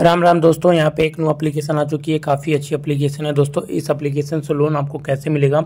राम राम दोस्तों यहाँ पे एक नो एप्लीकेशन आ चुकी है काफ़ी अच्छी एप्लीकेशन है दोस्तों इस एप्लीकेशन से लोन आपको कैसे मिलेगा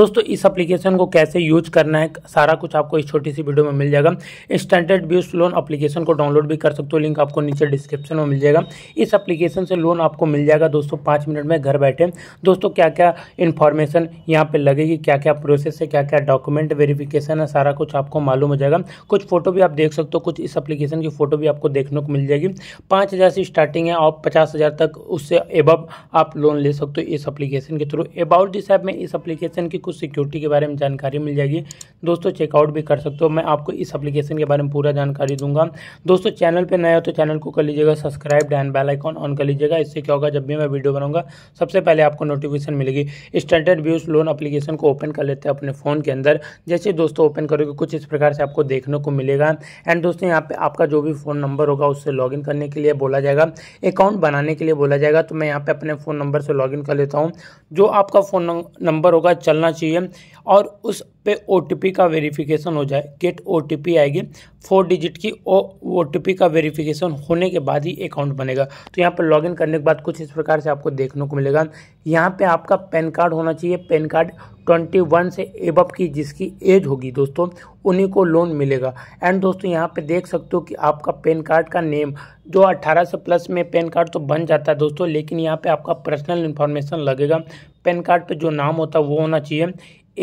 दोस्तों इस एप्लीकेशन को कैसे यूज करना है सारा कुछ आपको इस छोटी सी वीडियो में मिल जाएगा स्टैंडर्ड व्यूज लोन एप्लीकेशन को डाउनलोड भी कर सकते हो लिंक आपको नीचे डिस्क्रिप्शन में मिल जाएगा इस अप्लीकेशन से लोन आपको मिल जाएगा दोस्तों पाँच मिनट में घर बैठे दोस्तों क्या क्या इन्फॉर्मेशन यहाँ पर लगेगी क्या क्या प्रोसेस है क्या क्या डॉक्यूमेंट वेरीफिकेशन है सारा कुछ आपको मालूम हो जाएगा कुछ फोटो भी आप देख सकते हो कुछ इस अप्लीकेशन की फोटो भी आपको देखने को मिल जाएगी पाँच से स्टार्ट स्टार्टिंग है आप पचास हज़ार तक उससे एबव आप लोन ले सकते हो इस एप्लीकेशन के थ्रू अबाउट दिस ऐप में इस एप्लीकेशन की कुछ सिक्योरिटी के बारे में जानकारी मिल जाएगी दोस्तों चेकआउट भी कर सकते हो मैं आपको इस एप्लीकेशन के बारे में पूरा जानकारी दूंगा दोस्तों चैनल पर नया हो तो चैनल को कर लीजिएगा subscribe and bell icon on कर लीजिएगा इससे क्या होगा जब भी मैं वीडियो बनाऊंगा सबसे पहले आपको नोटिफिकेशन मिलेगी स्टैंडर्ड व्यूज लोन अप्लीकेशन को ओपन कर लेते हैं अपने फ़ोन के अंदर जैसे दोस्तों ओपन करोगे कुछ इस प्रकार से आपको देखने को मिलेगा एंड दोस्तों यहाँ पे आपका जो भी फ़ोन नंबर होगा उससे लॉगिन करने के लिए बोला जाएगा अकाउंट बनाने के लिए बोला जाएगा तो मैं यहाँ पे अपने फ़ोन नंबर से लॉगिन कर लेता हूँ जो आपका फ़ोन नंबर होगा चलना चाहिए और उस पे ओ का वेरिफिकेशन हो जाए गेट ओ आएगी फोर डिजिट की ओ ओ का वेरिफिकेशन होने के बाद ही अकाउंट बनेगा तो यहाँ पर लॉगिन करने के बाद कुछ इस प्रकार से आपको देखने को मिलेगा यहाँ पे आपका पैन कार्ड होना चाहिए पैन कार्ड ट्वेंटी वन से एबब की जिसकी एज होगी दोस्तों उन्हीं को लोन मिलेगा एंड दोस्तों यहाँ पे देख सकते हो कि आपका पेन कार्ड का नेम जो 18 से प्लस में पेन कार्ड तो बन जाता है दोस्तों लेकिन यहाँ पे आपका पर्सनल इन्फॉर्मेशन लगेगा पेन कार्ड पे जो नाम होता है वो होना चाहिए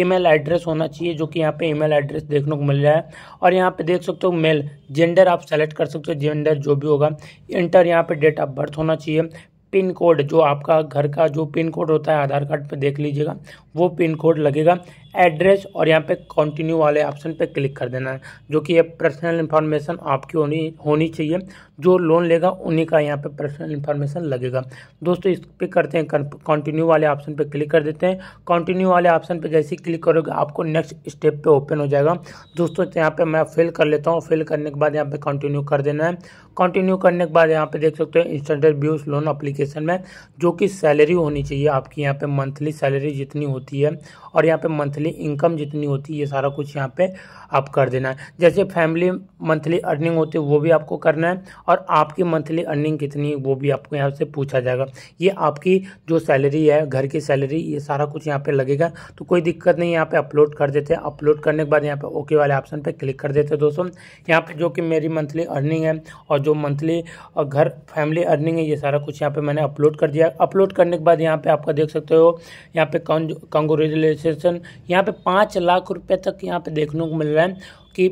ईमेल एड्रेस होना चाहिए जो कि यहाँ पे ईमेल एड्रेस देखने को मिल रहा है और यहाँ पे देख सकते हो मेल जेंडर आप सेलेक्ट कर सकते हो जेंडर जो भी होगा इंटर यहाँ पे डेट ऑफ बर्थ होना चाहिए पिन कोड जो आपका घर का जो पिन कोड होता है आधार कार्ड पर देख लीजिएगा वो पिन कोड लगेगा एड्रेस और यहाँ पे कंटिन्यू वाले ऑप्शन पे क्लिक कर देना है जो कि ये पर्सनल इन्फॉर्मेशन आपकी होनी होनी चाहिए जो लोन लेगा उन्हीं का यहाँ पे पर्सनल इन्फॉर्मेशन लगेगा दोस्तों इस पर करते हैं कंटिन्यू वाले ऑप्शन पे क्लिक कर देते हैं कंटिन्यू वाले ऑप्शन पे जैसे ही क्लिक करोगे आपको नेक्स्ट स्टेप पर ओपन हो जाएगा दोस्तों तो यहाँ पर मैं फिल कर लेता हूँ फिल करने के बाद यहाँ पर कंटिन्यू कर देना है कंटिन्यू करने के बाद यहाँ पे देख सकते हो इंस्टेंट व्यूज लोन अप्लीकेशन में जो कि सैलरी होनी चाहिए आपकी यहाँ पर मंथली सैलरी जितनी होती है और यहाँ पर मंथली मंथली इनकम जितनी होती है ये सारा कुछ यहाँ पे आप कर देना है जैसे फैमिली मंथली अर्निंग होती है वो भी आपको करना है और आपकी मंथली अर्निंग कितनी है वो भी आपको यहाँ से पूछा जाएगा ये आपकी जो सैलरी है घर की सैलरी ये सारा कुछ यहाँ पर लगेगा तो कोई दिक्कत नहीं यहाँ पर अपलोड कर देते हैं अपलोड करने के बाद यहाँ पर ओके वाले ऑप्शन पर क्लिक कर देते हैं दोस्तों यहाँ पर जो कि मेरी मंथली अर्निंग है और जो मंथली घर फैमिली अर्निंग है ये सारा कुछ यहाँ पर मैंने अपलोड कर दिया अपलोड करने के बाद यहाँ पर आपका देख सकते हो यहाँ पे कंग्रेचुलेसन यहाँ पे पाँच लाख रुपए तक यहाँ पे देखने को मिल रहा है कि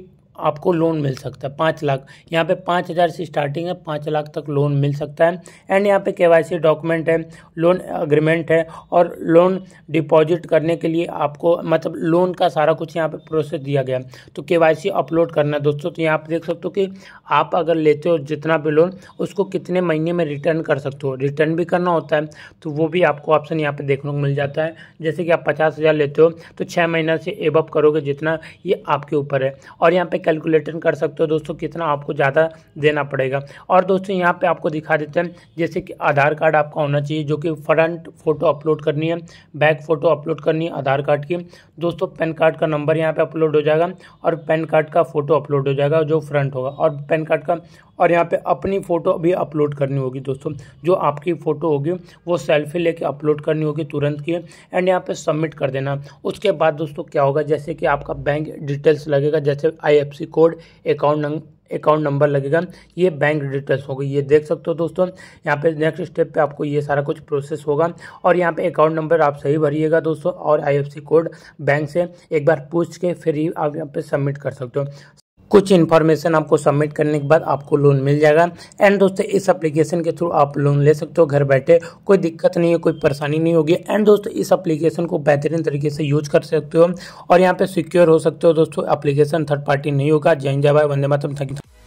आपको लोन मिल सकता है पाँच लाख यहाँ पे पाँच हज़ार से स्टार्टिंग है पाँच लाख तक लोन मिल सकता है एंड यहाँ पे केवाईसी डॉक्यूमेंट है लोन अग्रीमेंट है और लोन डिपॉजिट करने के लिए आपको मतलब लोन का सारा कुछ यहाँ पे प्रोसेस दिया गया तो केवाईसी अपलोड करना है दोस्तों तो यहाँ पर देख सकते हो कि आप अगर लेते हो जितना भी लोन उसको कितने महीने में रिटर्न कर सकते हो रिटर्न भी करना होता है तो वो भी आपको ऑप्शन यहाँ पर देखने को मिल जाता है जैसे कि आप पचास लेते हो तो छः महीना से एबअप करोगे जितना ये आपके ऊपर है और यहाँ पर कैलकुलेटर कर सकते हो दोस्तों कितना आपको ज़्यादा देना पड़ेगा और दोस्तों यहाँ पे आपको दिखा देते हैं जैसे कि आधार कार्ड आपका होना चाहिए जो कि फ्रंट फोटो अपलोड करनी है बैक फोटो अपलोड करनी है आधार कार्ड की दोस्तों पैन कार्ड का नंबर यहाँ पर अपलोड हो जाएगा और पैन कार्ड का फोटो अपलोड हो जाएगा जो फ्रंट होगा और पैन कार्ड का और यहाँ पे अपनी फ़ोटो भी अपलोड करनी होगी दोस्तों जो आपकी फ़ोटो होगी वो सेल्फी लेके अपलोड करनी होगी तुरंत की एंड यहाँ पे सबमिट कर देना उसके बाद दोस्तों क्या होगा जैसे कि आपका बैंक डिटेल्स लगेगा जैसे I F I code account account number लगेगा ये बैंक डिटेल्स होगी ये देख सकते हो दोस्तों यहाँ पे नेक्स्ट स्टेप पे आपको ये सारा कुछ प्रोसेस होगा और यहाँ पे अकाउंट नंबर आप सही भरिएगा दोस्तों और आईएफसी कोड बैंक से एक बार पूछ के फिर ही आप यहाँ पे सबमिट कर सकते हो कुछ इन्फॉर्मेशन आपको सबमिट करने के बाद आपको लोन मिल जाएगा एंड दोस्तों इस एप्लीकेशन के थ्रू आप लोन ले सकते हो घर बैठे कोई दिक्कत नहीं है कोई परेशानी नहीं होगी एंड दोस्तों इस एप्लीकेशन को बेहतरीन तरीके से यूज कर सकते हो और यहाँ पे सिक्योर हो सकते हो दोस्तों एप्लीकेशन थर्ड पार्टी नहीं होगा जैन भाई वंदे मातम थैंक यू